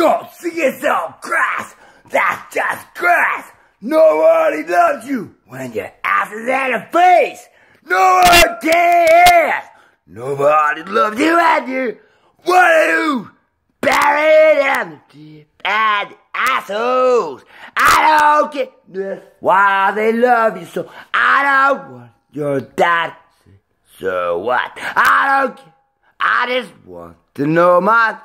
Don't see yourself, grass. That's just grass. Nobody loves you when you're after that face! No one cares! Nobody loves you and you what are you? Buried and deep and assholes! I don't get this why they love you so I don't want your dad so what? I don't care. I just want to know my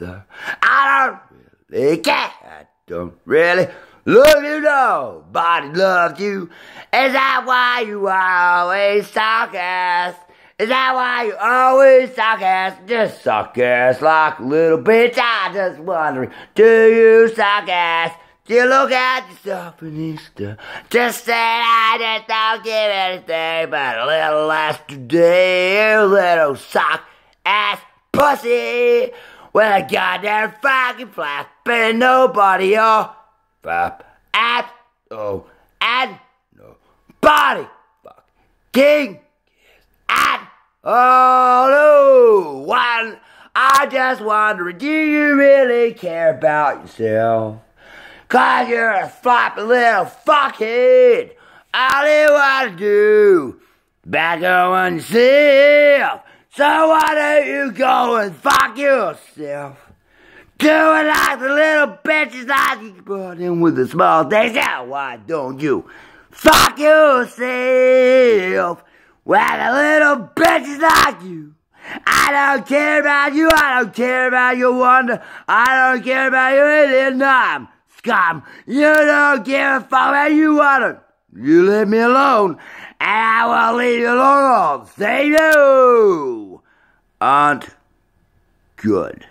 I don't really care. I don't really love you nobody loves you. Is that why you always suck ass? Is that why you always suck ass? Just suck ass like a little bitch. I just wondering, do you suck ass? Do you look at yourself in Easter? Just say I just don't give anything but a little less today, you little sock ass pussy with a goddamn fucking flap, but nobody or oh, flap at oh at nobody fucking at oh no one. I just wonder, do you really care about yourself? Cause you're a floppy little fuckhead. All you wanna do, back on yourself. So why don't you go and fuck yourself? Do it like the little bitches like you. brought in with the small things. Now why don't you fuck yourself? With the little bitches like you. I don't care about you. I don't care about your wonder. I don't care about your alien name. Scum. You don't give a fuck about you wonder. You leave me alone. And I will leave you alone. Say you aren't good.